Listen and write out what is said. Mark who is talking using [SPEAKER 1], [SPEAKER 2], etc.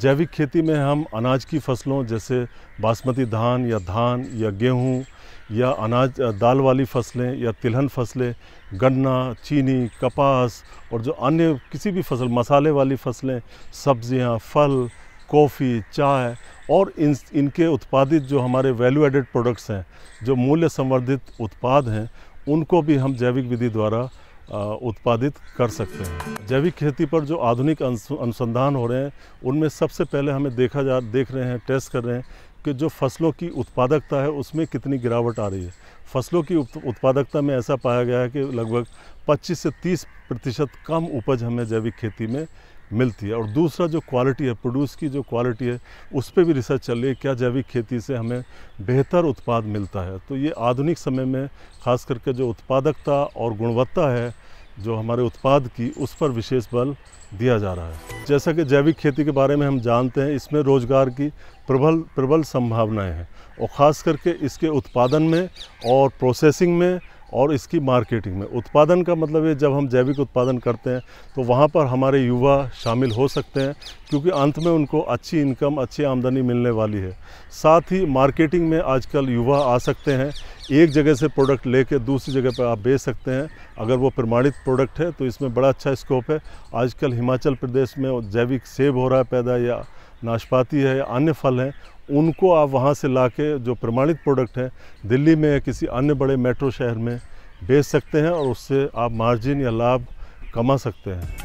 [SPEAKER 1] जैविक खेती में हम अनाज की फसलों जैसे बासमती धान या धान या
[SPEAKER 2] गेहूँ या अनाज दाल वाली फसलें या तिलहन फसलें गन्ना चीनी कपास और जो अन्य किसी भी फसल मसाले वाली फसलें सब्जियां, फल कॉफ़ी चाय और इन इनके उत्पादित जो हमारे वैल्यू एडेड प्रोडक्ट्स हैं जो मूल्य संवर्धित उत्पाद हैं उनको भी हम जैविक विधि द्वारा उत्पादित कर सकते हैं जैविक खेती पर जो आधुनिक अनुसंधान हो रहे हैं उनमें सबसे पहले हमें देखा जा देख रहे हैं टेस्ट कर रहे हैं कि जो फसलों की उत्पादकता है उसमें कितनी गिरावट आ रही है फसलों की उत्पादकता में ऐसा पाया गया है कि लगभग 25 से 30 प्रतिशत कम उपज हमें जैविक खेती में मिलती है और दूसरा जो क्वालिटी है प्रोड्यूस की जो क्वालिटी है उस पर भी रिसर्च चल रही है क्या जैविक खेती से हमें बेहतर उत्पाद मिलता है तो ये आधुनिक समय में खास करके जो उत्पादकता और गुणवत्ता है जो हमारे उत्पाद की उस पर विशेष बल दिया जा रहा है जैसा कि जैविक खेती के बारे में हम जानते हैं इसमें रोजगार की प्रबल प्रबल संभावनाएं हैं और ख़ास करके इसके उत्पादन में और प्रोसेसिंग में और इसकी मार्केटिंग में उत्पादन का मतलब ये जब हम जैविक उत्पादन करते हैं तो वहाँ पर हमारे युवा शामिल हो सकते हैं क्योंकि अंत में उनको अच्छी इनकम अच्छी आमदनी मिलने वाली है साथ ही मार्केटिंग में आजकल युवा आ सकते हैं एक जगह से प्रोडक्ट लेके दूसरी जगह पर आप बेच सकते हैं अगर वो प्रमाणित प्रोडक्ट है तो इसमें बड़ा अच्छा स्कोप है आजकल हिमाचल प्रदेश में जैविक सेब हो रहा है पैदा या नाशपाती है अन्य फल हैं उनको आप वहाँ से ला के जो प्रमाणित प्रोडक्ट हैं दिल्ली में या किसी अन्य बड़े मेट्रो शहर में बेच सकते हैं और उससे आप मार्जिन
[SPEAKER 1] या लाभ कमा सकते हैं